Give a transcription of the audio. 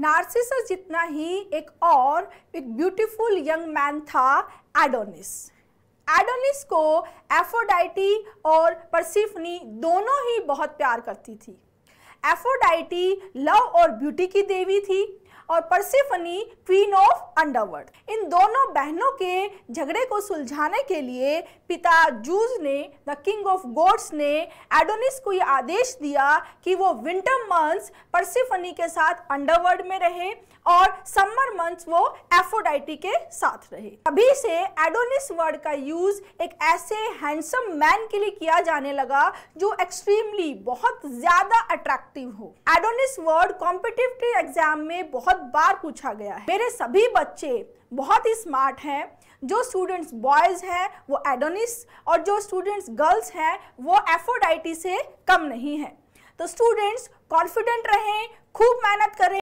Narcissus जितना ही एक और एक ब्यूटीफुल यंग मैन था एडोनिस एडोनिस को एफोडाइटी और परसिफनी दोनों ही बहुत प्यार करती थी एफोडाइटी लव और ब्यूटी की देवी थी और परसेफनी क्वीन ऑफ अंडरवर्ल्ड इन दोनों बहनों के झगड़े को सुलझाने के लिए पिता जूज ने द किंग ऑफ गोड्स ने एडोनिस को यह आदेश दिया कि वो विंटर मंथ्स परसेफनी के साथ अंडरवर्ल्ड में रहे और समर मंथ्स वो एफोडाइटी के साथ रहे अभी से एडोनिस वर्ड का यूज एक ऐसे हैंडसम मैन के लिए किया जाने लगा जो एक्सट्रीमली बहुत ज्यादा अट्रैक्टिव हो एडोनिस वर्ड कॉम्पिटिटिव एग्जाम में बहुत बहुत बार पूछा गया है मेरे सभी बच्चे बहुत ही स्मार्ट हैं जो स्टूडेंट्स बॉयज हैं वो एडोनिस और जो स्टूडेंट्स गर्ल्स हैं वो एफोडाइटी से कम नहीं है तो स्टूडेंट्स कॉन्फिडेंट रहें खूब मेहनत करें